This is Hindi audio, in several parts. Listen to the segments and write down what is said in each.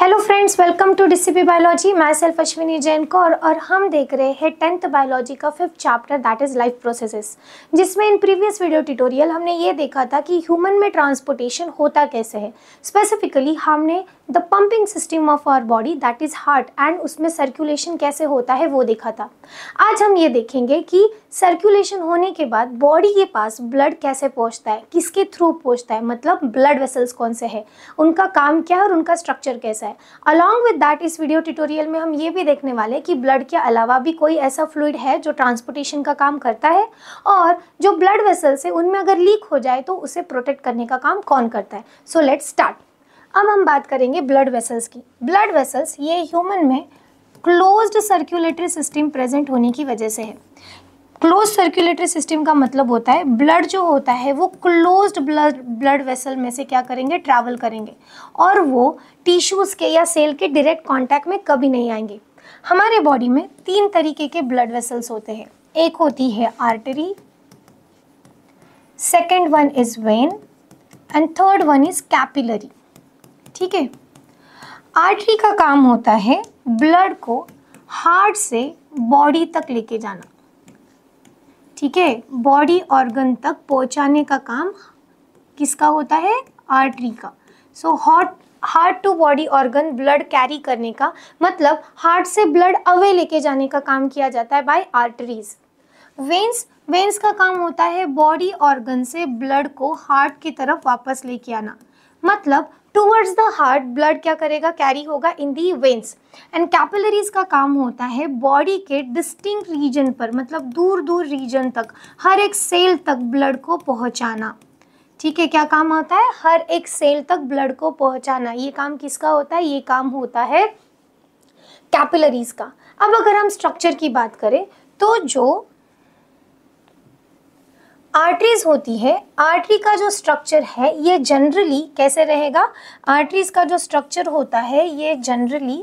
Hello friends welcome to DCP biology my self Ashwini Jain Kaur और हम देख रहे हैं टेंथ बायोलॉजी का fifth chapter that is life processes जिसमें इन प्रीवियस वीडियो ट्यूटोरियल हमने ये देखा था कि ह्यूमन में ट्रांसपोर्टेशन होता कैसे है स्पेसिफिकली हमने the pumping system of our body that is heart and उसमें सर्कुलेशन कैसे होता है वो देखा था आज हम ये देखेंगे कि सर्कुलेशन होने के बाद बॉडी के पास ब्लड कैसे पहुँचता है किसके थ्रू पहुँचता है मतलब ब्लड वेसल्स कौन से है उनका काम क्या है और उनका स्ट्रक्चर कैसे है अलॉन्ग विद दैट इस वीडियो ट्यूटोरियल में हम ये भी देखने वाले हैं कि ब्लड के अलावा भी कोई ऐसा फ्लूड है जो ट्रांसपोर्टेशन का काम करता है और जो ब्लड वेसल्स है उनमें अगर लीक हो जाए तो उसे प्रोटेक्ट करने का काम कौन करता है सो लेट स्टार्ट अब हम बात करेंगे ब्लड वेसल्स की ब्लड वेसल्स ये ह्यूमन में क्लोज्ड सर्कुलेटरी सिस्टम प्रेजेंट होने की वजह से है क्लोज सर्कुलेटरी सिस्टम का मतलब होता है ब्लड जो होता है वो क्लोज ब्लड ब्लड वेसल में से क्या करेंगे ट्रैवल करेंगे और वो टिश्यूज़ के या सेल के डायरेक्ट कांटेक्ट में कभी नहीं आएंगे हमारे बॉडी में तीन तरीके के ब्लड वेसल्स होते हैं एक होती है artery second one is vein and third one is capillary ठीक है आर्टरी का काम होता है ब्लड को हार्ट से बॉडी तक लेके जाना ठीक है बॉडी ऑर्गन तक पहुंचाने का काम किसका होता है आर्टरी का so hot heart to body organ blood carry करने का मतलब हार्ट से ब्लड अवे लेके जाने का काम किया जाता है बाय आर्टरीज वेंस वेंस का काम होता है बॉडी ऑर्गन से ब्लड को हार्ट की तरफ वापस लेके आना मतलब टूवर्ड्स द हार्ट ब्लड क्या करेगा कैरी होगा in the veins and capillaries का काम होता है बॉडी के डिस्टिंक्ट रीजन पर मतलब दूर दूर रीजन तक हर एक सेल तक ब्लड को पहुंचाना ठीक है क्या काम होता है हर एक सेल तक ब्लड को पहुंचाना ये काम किसका होता है ये काम होता है कैपिलरीज का अब अगर हम स्ट्रक्चर की बात करें तो जो आर्टरीज होती है आर्टरी का जो स्ट्रक्चर है ये जनरली कैसे रहेगा आर्टरीज का जो स्ट्रक्चर होता है ये जनरली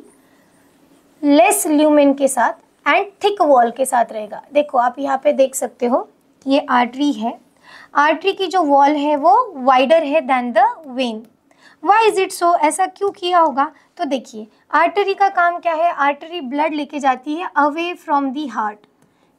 लेस ल्यूमेन के साथ एंड थिक वॉल के साथ रहेगा देखो आप यहाँ पे देख सकते हो ये आर्टरी है आर्टरी की जो वॉल है वो वाइडर है than the vein why is it so ऐसा क्यों किया होगा तो देखिए आर्टरी का काम क्या है आर्टरी ब्लड लेके जाती है अवे फ्रॉम दी हार्ट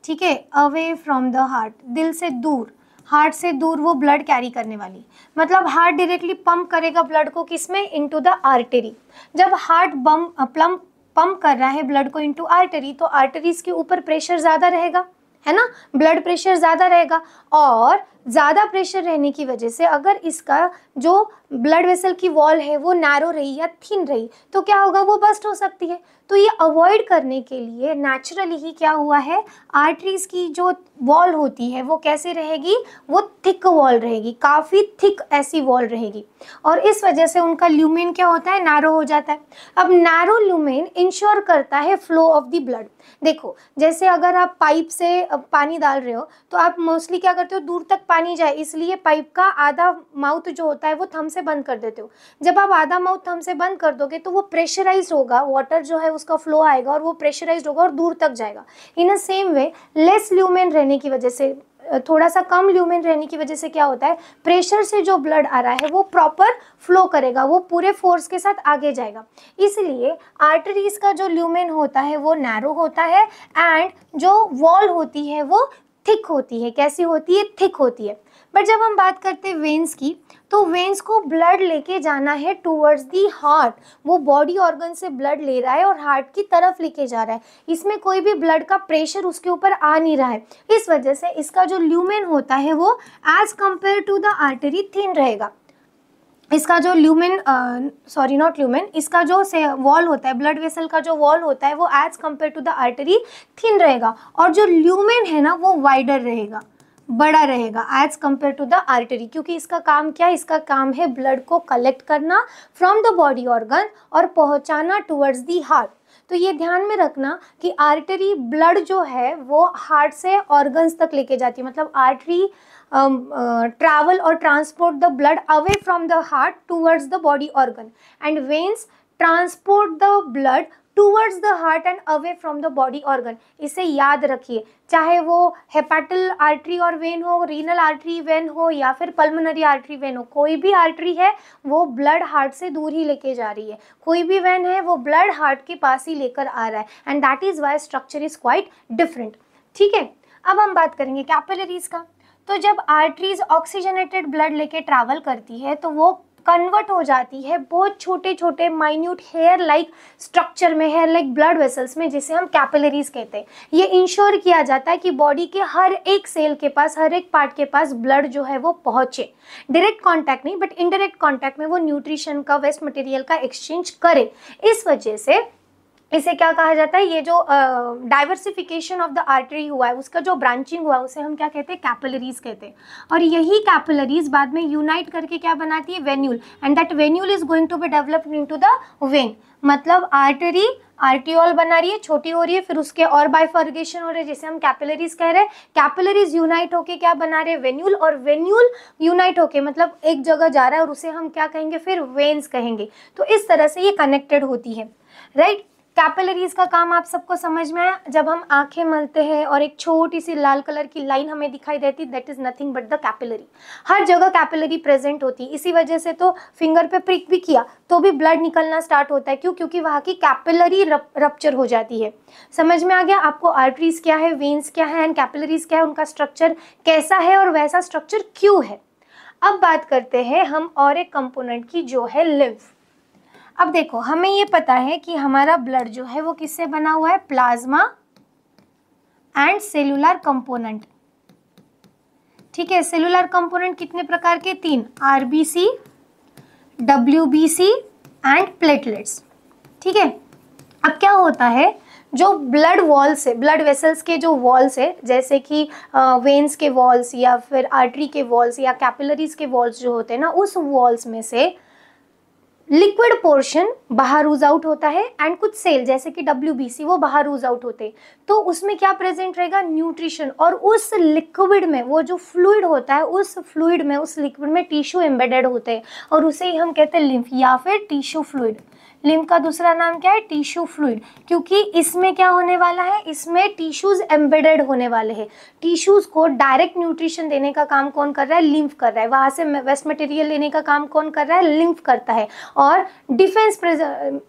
ठीक है अवे फ्रॉम द हार्ट दिल से दूर हार्ट से दूर वो ब्लड कैरी करने वाली मतलब हार्ट डायरेक्टली पंप करेगा ब्लड को किसमें में इनटू द आर्टरी जब हार्ट बम प्लम पंप कर रहा है ब्लड को इंटू आर्टरी तो आर्टरीज के ऊपर प्रेशर ज़्यादा रहेगा है ना ब्लड प्रेशर ज़्यादा रहेगा और ज़्यादा प्रेशर रहने की वजह से अगर इसका जो ब्लड वेसल की वॉल है वो नैरो रही या थिन रही तो क्या होगा वो बस्ट हो सकती है तो ये अवॉइड करने के लिए नेचुरली ही क्या हुआ है आर्टरीज की जो वॉल होती है वो कैसे रहेगी वो थिक वॉल रहेगी काफ़ी थिक ऐसी वॉल रहेगी और इस वजह से उनका ल्यूमेन क्या होता है नैरो हो जाता है अब नैरो ल्यूमेन इंश्योर करता है फ्लो ऑफ द ब्लड देखो जैसे अगर आप पाइप से पानी डाल रहे हो तो आप मोस्टली क्या करते हो दूर तक पानी जाए इसलिए पाइप का आधा माउथ जो होता है वो थम से बंद कर देते हो जब आप आधा माउथ थम से बंद कर दोगे तो वो प्रेशराइज होगा वाटर जो है उसका फ्लो आएगा और वो प्रेशराइज होगा और दूर तक जाएगा in a same way less lumen रहने की वजह से थोड़ा सा कम ल्यूमेन रहने की वजह से क्या होता है प्रेशर से जो ब्लड आ रहा है वो प्रॉपर फ्लो करेगा वो पूरे फोर्स के साथ आगे जाएगा इसलिए आर्टरीज का जो ल्यूमेन होता है वो नैरो होता है एंड जो वॉल होती है वो थिक होती है कैसी होती है थिक होती है बट जब हम बात करते हैं वेंस की तो वेंस को ब्लड लेके जाना है टूवर्ड्स दी हार्ट वो बॉडी ऑर्गन से ब्लड ले रहा है और हार्ट की तरफ लेके जा रहा है इसमें कोई भी ब्लड का प्रेशर उसके ऊपर आ नहीं रहा है इस वजह से इसका जो ल्यूमेन होता है वो as compare to the artery thin रहेगा इसका जो ल्यूमेन सॉरी नॉट ल्यूमेन इसका जो से वॉल होता है ब्लड वेसल का जो वॉल होता है वो as compare to the artery thin रहेगा और जो ल्यूमेन है ना वो वाइडर रहेगा बड़ा रहेगा as compare to the artery क्योंकि इसका काम क्या है इसका काम है ब्लड को कलेक्ट करना फ्रॉम द बॉडी ऑर्गन और पहुंचाना टूवर्ड्स दी हार्ट तो ये ध्यान में रखना कि आर्टरी ब्लड जो है वो हार्ट से ऑर्गन्स तक लेके जाती है मतलब आर्टरी ट्रैवल और transport the blood away from the heart towards the body organ and veins transport the blood towards the heart and away from the body organ इसे याद रखिए चाहे वो हेपाटल आर्टरी और वेन हो रीनल आर्टरी वेन हो या फिर पल्मोनरी आर्टरी वेन हो कोई भी आर्टरी है वो ब्लड हार्ट से दूर ही लेके जा रही है कोई भी वेन है वो ब्लड हार्ट के पास ही लेकर आ रहा है and that is why structure is quite different ठीक है अब हम बात करेंगे कैपिलरीज का तो जब आर्टरीज ऑक्सीजनेटेड ब्लड लेके ट्रैवल करती है तो वो कन्वर्ट हो जाती है बहुत छोटे छोटे माइन्यूट हेयर लाइक स्ट्रक्चर में हेयर लाइक ब्लड वेसल्स में जिसे हम कैपिलरीज कहते हैं ये इंश्योर किया जाता है कि बॉडी के हर एक सेल के पास हर एक पार्ट के पास ब्लड जो है वो पहुंचे डायरेक्ट कांटेक्ट नहीं बट इनडायरेक्ट कांटेक्ट में वो न्यूट्रिशन का वेस्ट मटेरियल का एक्सचेंज करे इस वजह से इसे क्या कहा जाता है ये जो डाइवर्सिफिकेशन ऑफ द आर्टरी हुआ है उसका जो ब्रांचिंग हुआ है उसे हम क्या कहते हैं कैपिलरीज कहते हैं और यही कैपिलरीज बाद में यूनाइट करके क्या बनाती है venule and that venule is going to be developed into the vein मतलब आर्टरी आर्टियोल बना रही है छोटी हो रही है फिर उसके और बाइफर्गेशन हो रहे हैं जिसे हम कैपिलरीज कह रहे हैं कैपिलरीज यूनाइट होके क्या बना रहे हैं वेन्यूल और वेन्यूल यूनाइट होके मतलब एक जगह जा रहा है और उसे हम क्या कहेंगे फिर वेन्स कहेंगे तो इस तरह से ये कनेक्टेड होती है राइट right? कैपिलरीज का काम आप सबको समझ में आया जब हम आंखें मलते हैं और एक छोटी सी लाल कलर की लाइन हमें दिखाई देती that is nothing but the capillary हर जगह कैपिलरी प्रेजेंट होती है इसी वजह से तो फिंगर पे प्रिक भी किया तो भी ब्लड निकलना स्टार्ट होता है क्यों क्योंकि वहाँ की कैपिलरी रप्चर हो जाती है समझ में आ गया आपको आर्टरीज क्या है वेन्स क्या है एंड कैपिलरीज क्या है उनका स्ट्रक्चर कैसा है और वैसा स्ट्रक्चर क्यों है अब बात करते हैं हम और एक कंपोनेंट की जो है लिम्फ अब देखो हमें ये पता है कि हमारा ब्लड जो है वो किससे बना हुआ है प्लाज्मा एंड सेलुलर कंपोनेंट ठीक है सेलुलर कंपोनेंट कितने प्रकार के तीन आरबीसी डब्ल्यूबीसी एंड प्लेटलेट्स ठीक है अब क्या होता है जो ब्लड वॉल्स से ब्लड वेसल्स के जो वॉल्स है जैसे कि वेन्स के वॉल्स या फिर आर्टरी के वॉल्स या कैपिलरीज के वॉल्स जो होते हैं ना उस वॉल्स में से लिक्विड पोर्शन बाहर रूज आउट होता है एंड कुछ सेल जैसे कि डब्ल्यू वो बाहर रूज आउट होते तो उसमें क्या प्रेजेंट रहेगा न्यूट्रिशन और उस लिक्विड में वो जो फ्लूड होता है उस फ्लूड में उस लिक्विड में टिश्यू एम्बेडेड होते हैं और उसे ही हम कहते हैं लिम्फ या फिर टिश्यू फ्लूड लिम्फ का दूसरा नाम क्या है टिश्यू फ्लूड क्योंकि इसमें क्या होने वाला है इसमें टिश्यूज एम्बेडेड होने वाले हैं टिश्यूज को डायरेक्ट न्यूट्रिशन देने का काम कौन कर रहा है लिम्फ कर रहा है वहां से वेस्ट मटेरियल लेने का काम कौन कर रहा है लिम्फ करता है और डिफेंस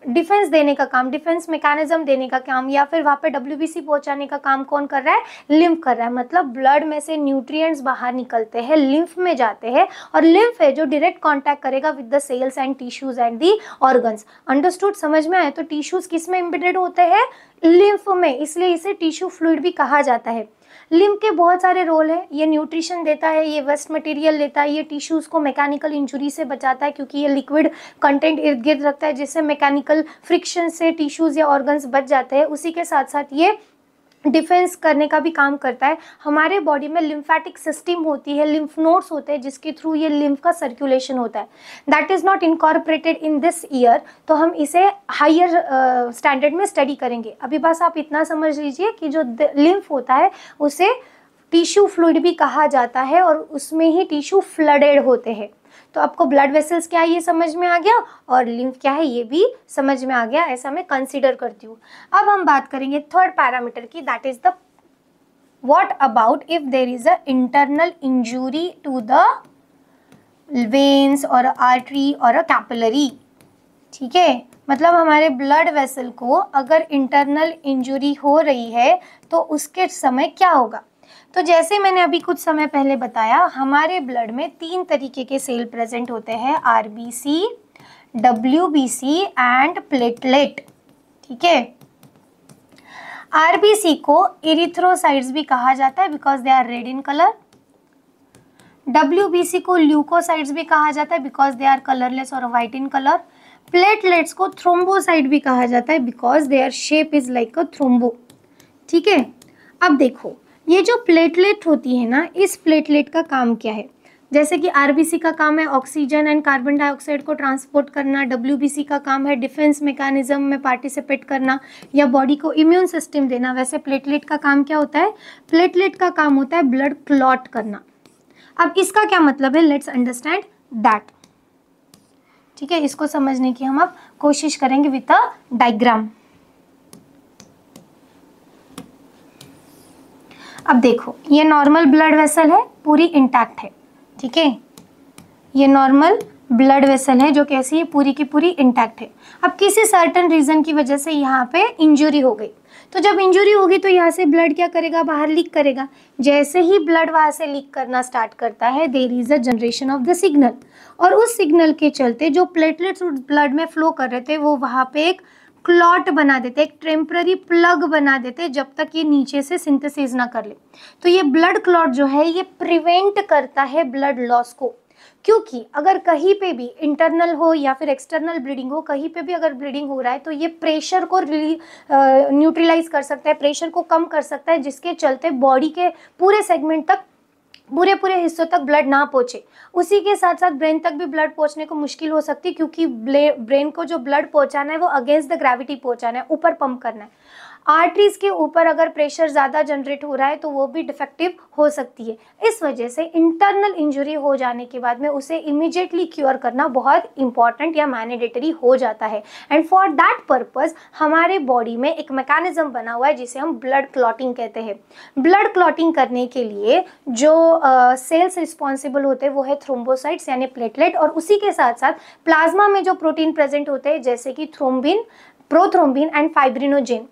डिफेंस देने का काम डिफेंस मैकेनिज्म देने का काम या फिर वहां पर डब्ल्यू पहुंचाने का काम कौन कर रहा है लिम्फ कर रहा है मतलब ब्लड में से न्यूट्रिय बाहर निकलते हैं लिम्फ में जाते हैं और लिम्फ है जो डायरेक्ट कॉन्टैक्ट करेगा with the cells and tissues and the organs understood समझ में आए तो टिश्यूज किस में इम्बिडेड होते हैं लिम्फ में इसलिए इसे टिश्यू फ्लूड भी कहा जाता है लिम्फ के बहुत सारे रोल है ये न्यूट्रिशन देता है ये वेस्ट मटेरियल लेता है ये टिश्यूज़ को मैकेनिकल इंजुरी से बचाता है क्योंकि ये लिक्विड कंटेंट इर्द गिर्द रखता है जिससे मैकेनिकल फ्रिक्शन से टिश्यूज़ या ऑर्गन्स बच जाते हैं उसी के साथ साथ ये डिफेंस करने का भी काम करता है हमारे बॉडी में लिम्फेटिक सिस्टम होती है लिम्फ नोड्स होते हैं जिसके थ्रू ये लिम्फ का सर्कुलेशन होता है that is not incorporated in this year तो हम इसे हाइयर स्टैंडर्ड uh, में स्टडी करेंगे अभी बस आप इतना समझ लीजिए कि जो लिम्फ होता है उसे टिश्यू फ्लूड भी कहा जाता है और उसमें ही टिश्यू फ्लडेड होते हैं तो आपको ब्लड वेसल्स क्या है ये समझ में आ गया और लिम्फ क्या है ये भी समझ में आ गया ऐसा मैं कंसिडर करती हूँ अब हम बात करेंगे थर्ड पैरामीटर की that is the what about if there is a internal injury to the veins और आर्टरी और अ कैपलरी ठीक है मतलब हमारे ब्लड वेसल को अगर इंटरनल इंजुरी हो रही है तो उसके समय क्या होगा तो जैसे मैंने अभी कुछ समय पहले बताया हमारे ब्लड में तीन तरीके के सेल प्रेजेंट होते हैं R B C W B C and platelet ठीक है आर बी सी को इरिथ्रोसाइड्स भी कहा जाता है because they are red in colour W B C को ल्यूकोसाइड्स भी कहा जाता है बिकॉज दे आर कलरलेस और वाइट इन कलर प्लेटलेट्स को थ्रोम्बोसाइड भी कहा जाता है because they are shape is like a thrombo ठीक है अब देखो ये जो प्लेटलेट होती है ना इस प्लेटलेट का काम क्या है जैसे कि आरबीसी का काम है ऑक्सीजन एंड कार्बन डाइऑक्साइड को ट्रांसपोर्ट करना डब्ल्यूबीसी का काम है डिफेंस मेकानिज्म में पार्टिसिपेट करना या बॉडी को इम्यून सिस्टम देना वैसे प्लेटलेट का काम क्या होता है प्लेटलेट का काम होता है ब्लड क्लॉट करना अब इसका क्या मतलब है लेट्स अंडरस्टैंड दैट ठीक है इसको समझने की हम अब कोशिश करेंगे विथ अ डायग्राम अब देखो ये नॉर्मल ब्लड वेसल है पूरी इंटैक्ट है ठीक है ये नॉर्मल ब्लड वेसल है जो कैसी है पूरी की पूरी इंटैक्ट है अब किसी सर्टन रीज़न की वजह से यहाँ पे इंजरी हो गई तो जब इंजरी होगी तो यहाँ से ब्लड क्या करेगा बाहर लीक करेगा जैसे ही ब्लड वहाँ से लीक करना स्टार्ट करता है there is a generation of the signal और उस सिग्नल के चलते जो प्लेटलेट्स ब्लड में फ्लो कर रहे थे वो वहाँ पे एक क्लॉट बना देते हैं एक टेम्प्ररी प्लग बना देते हैं जब तक ये नीचे से सिंथेसिस ना कर ले तो ये ब्लड क्लॉट जो है ये प्रिवेंट करता है ब्लड लॉस को क्योंकि अगर कहीं पे भी इंटरनल हो या फिर एक्सटर्नल ब्लीडिंग हो कहीं पे भी अगर ब्लीडिंग हो रहा है तो ये प्रेशर को रिली न्यूट्रलाइज कर सकता है प्रेशर को कम कर सकता है जिसके चलते बॉडी के पूरे सेगमेंट तक पूरे पूरे हिस्सों तक ब्लड ना पहुंचे उसी के साथ साथ ब्रेन तक भी ब्लड पहुँचने को मुश्किल हो सकती है क्योंकि ब्रेन को जो ब्लड पहुंचाना है वो अगेंस्ट द ग्रेविटी पहुंचाना है ऊपर पंप करना है आर्टरीज के ऊपर अगर प्रेशर ज़्यादा जनरेट हो रहा है तो वो भी डिफेक्टिव हो सकती है इस वजह से इंटरनल इंजरी हो जाने के बाद में उसे इमिजिएटली क्योर करना बहुत इंपॉर्टेंट या मैनेडेटरी हो जाता है एंड फॉर दैट पर्पज़ हमारे बॉडी में एक मैकेनिज्म बना हुआ है जिसे हम ब्लड क्लॉटिंग कहते हैं ब्लड क्लॉटिंग करने के लिए जो सेल्स uh, रिस्पॉन्सिबल होते हैं वो है थ्रोम्बोसाइट्स यानी प्लेटलेट और उसी के साथ साथ प्लाज्मा में जो प्रोटीन प्रेजेंट होते हैं जैसे कि थ्रोम्बिन प्रोथ्रोम्बिन एंड फाइब्रिनोजेन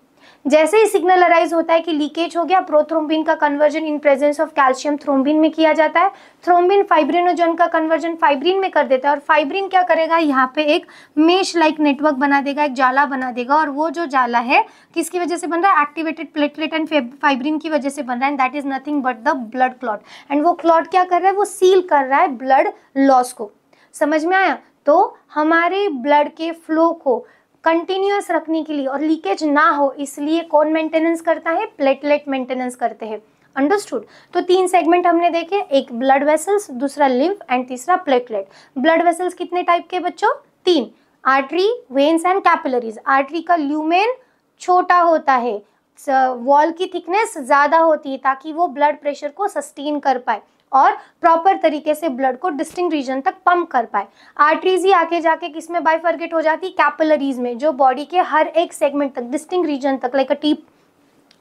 जैसे ही सिग्नल अराइज होता है कि लीकेज हो गया प्रोथ्रोम्बिन का conversion in presence of calcium thrombin में किया जाता है थ्रोम्बिन फाइब्रिनोजन का कन्वर्जन फाइब्रिन में कर देता है और फाइब्रिन क्या करेगा यहाँ पे एक मेश लाइक नेटवर्क बना देगा एक जाला बना देगा और वो जो जाला है किसकी वजह से बन रहा है एक्टिवेटेड प्लेटलेट एंड फाइब्रिन की वजह से बन रहा है and that is nothing but the blood clot and वो क्लॉट क्या कर रहा है वो सील कर रहा है ब्लड लॉस को समझ में आया तो हमारे ब्लड के फ्लो को कंटिन्यूस रखने के लिए और लीकेज ना हो इसलिए कौन मेंटेनेंस करता है प्लेटलेट मेंटेनेंस करते हैं अंडरस्टूड तो तीन सेगमेंट हमने देखे एक ब्लड वेसल्स दूसरा लिम्फ एंड तीसरा प्लेटलेट ब्लड वेसल्स कितने टाइप के बच्चों तीन artery veins and capillaries artery का ल्यूमेन छोटा होता है वॉल की थिकनेस ज़्यादा होती है ताकि वो ब्लड प्रेशर को सस्टेन कर पाए और प्रॉपर तरीके से ब्लड को डिस्टिंग रीजन तक पंप कर पाए आर्टरीज ही आके जाके किस में बाइफर्गेट हो जाती कैपिलरीज में जो बॉडी के हर एक सेगमेंट तक डिस्टिंग रीजन तक लाइक अ टीप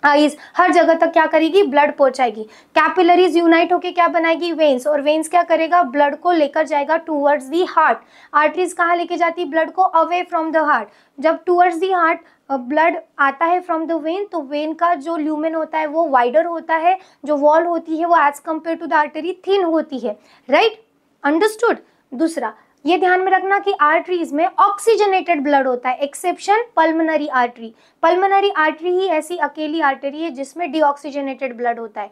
आईज हर जगह तक क्या करेगी ब्लड पहुंचाएगी कैपिलरीज यूनाइट होके क्या बनाएगी वेन्स और वेन्स क्या करेगा ब्लड को लेकर जाएगा टूवर्ड्स दी हार्ट आर्टरीज कहाँ लेके जाती है ब्लड को अवे फ्रॉम द हार्ट जब टूवर्ड्स दी हार्ट ब्लड आता है फ्रॉम द वेन तो वेन का जो ल्यूमेन होता है वो वाइडर होता है जो वॉल होती है वो as compare to the artery thin होती है राइट अंडरस्टूड दूसरा ये ध्यान में रखना कि आर्टरीज में ऑक्सीजनेटेड ब्लड होता है exception pulmonary artery pulmonary artery ही ऐसी अकेली आर्टरी है जिसमें डीऑक्सीजनेटेड ब्लड होता है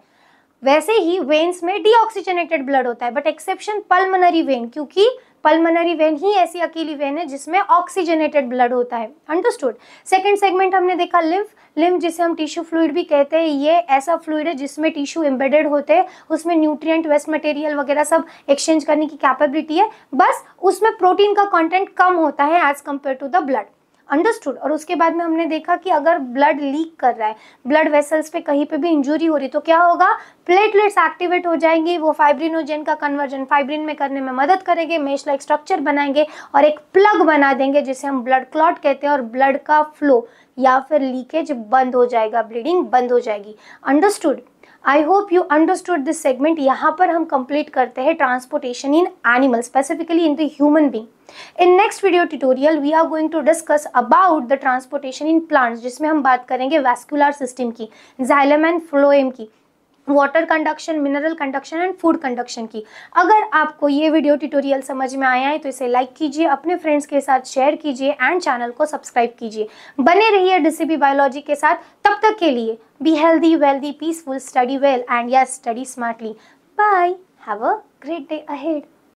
वैसे ही वेन्स में डीऑक्सीजनेटेड ब्लड होता है बट एक्सेप्शन पल्मोनरी वेन क्योंकि पल्मोनरी वेन ही ऐसी अकेली वेन है जिसमें ऑक्सीजनेटेड ब्लड होता है अंडरस्टूड सेकेंड सेगमेंट हमने देखा लिम्फ लिम्फ जिसे हम टिश्यू फ्लूड भी कहते हैं ये ऐसा फ्लूड है जिसमें टिश्यू एम्बेडेड होते हैं उसमें न्यूट्रिएंट वेस्ट मटेरियल वगैरह सब एक्सचेंज करने की कैपेबिलिटी है बस उसमें प्रोटीन का कॉन्टेंट कम होता है as compare to the blood understood और उसके बाद में हमने देखा कि अगर ब्लड लीक कर रहा है ब्लड वेसल्स पे कहीं पे भी इंजुरी हो रही तो क्या होगा प्लेटलेट्स एक्टिवेट हो जाएंगे वो फाइब्रिनोजेन का कन्वर्जन फाइब्रिन में करने में मदद करेंगे मेश लाइक स्ट्रक्चर बनाएंगे और एक प्लग बना देंगे जिसे हम ब्लड क्लॉट कहते हैं और ब्लड का फ्लो या फिर लीकेज बंद हो जाएगा ब्लीडिंग बंद हो जाएगी understood I hope you understood this segment यहाँ पर हम कंप्लीट करते हैं transportation in animal specifically in the human being in next video tutorial we are going to discuss about the transportation in plants जिसमें हम बात करेंगे वैस्कुलर सिस्टम की जाइलम एंड फ्लोएम की water conduction mineral conduction and food conduction की अगर आपको ये वीडियो ट्यूटोरियल समझ में आया है तो इसे लाइक कीजिए अपने फ्रेंड्स के साथ शेयर कीजिए एंड चैनल को सब्सक्राइब कीजिए बने रहिए डीसीबी बायोलॉजी के साथ तब तक के लिए be healthy wealthy peaceful study well and yes study smartly bye have a great day ahead